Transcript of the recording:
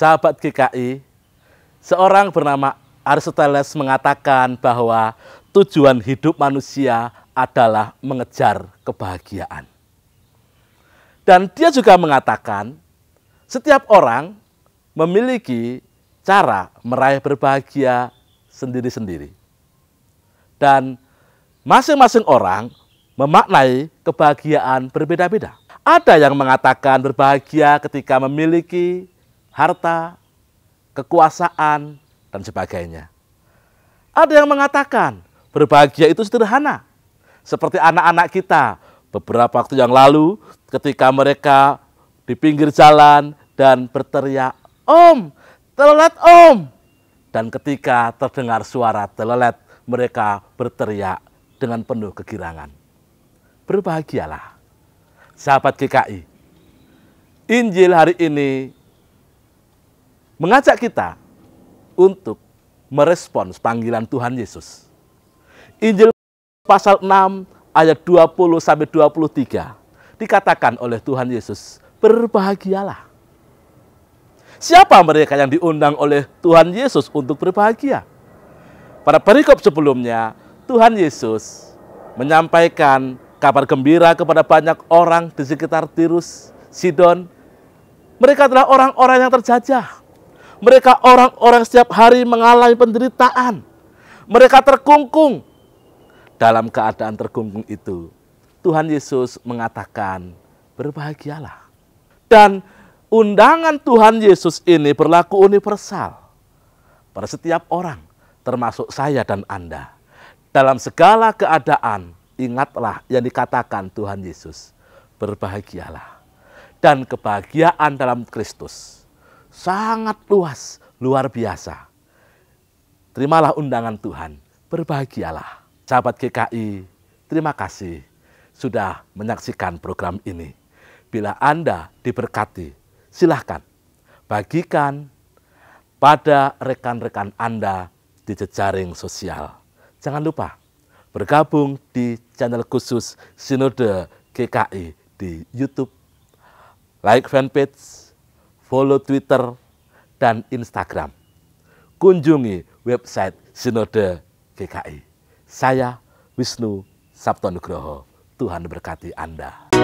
sahabat GKI, seorang bernama Aristoteles mengatakan bahwa tujuan hidup manusia adalah mengejar kebahagiaan. Dan dia juga mengatakan, setiap orang memiliki cara meraih berbahagia sendiri-sendiri. Dan masing-masing orang memaknai kebahagiaan berbeda-beda. Ada yang mengatakan berbahagia ketika memiliki harta, kekuasaan, dan sebagainya. Ada yang mengatakan berbahagia itu sederhana. Seperti anak-anak kita beberapa waktu yang lalu ketika mereka di pinggir jalan dan berteriak, Om, telat om. Dan ketika terdengar suara telelet, mereka berteriak dengan penuh kegirangan. Berbahagialah, sahabat GKI. Injil hari ini mengajak kita untuk merespons panggilan Tuhan Yesus. Injil pasal 6 ayat 20 sampai 23 dikatakan oleh Tuhan Yesus, berbahagialah. Siapa mereka yang diundang oleh Tuhan Yesus untuk berbahagia? Pada perikop sebelumnya, Tuhan Yesus menyampaikan kabar gembira kepada banyak orang di sekitar Tirus, Sidon. Mereka adalah orang-orang yang terjajah. Mereka orang-orang setiap hari mengalami penderitaan. Mereka terkungkung. Dalam keadaan terkungkung itu, Tuhan Yesus mengatakan, berbahagialah. Dan undangan Tuhan Yesus ini berlaku universal pada setiap orang, termasuk saya dan Anda. Dalam segala keadaan, ingatlah yang dikatakan Tuhan Yesus, berbahagialah. Dan kebahagiaan dalam Kristus sangat luas, luar biasa. Terimalah undangan Tuhan, berbahagialah. Sahabat GKI, terima kasih sudah menyaksikan program ini. Bila Anda diberkati, silahkan bagikan pada rekan-rekan Anda di jejaring sosial. Jangan lupa bergabung di channel khusus Sinode GKI di YouTube. Like fanpage, follow Twitter dan Instagram. Kunjungi website Sinode GKI. Saya Wisnu Sabtonugroho. Tuhan berkati Anda.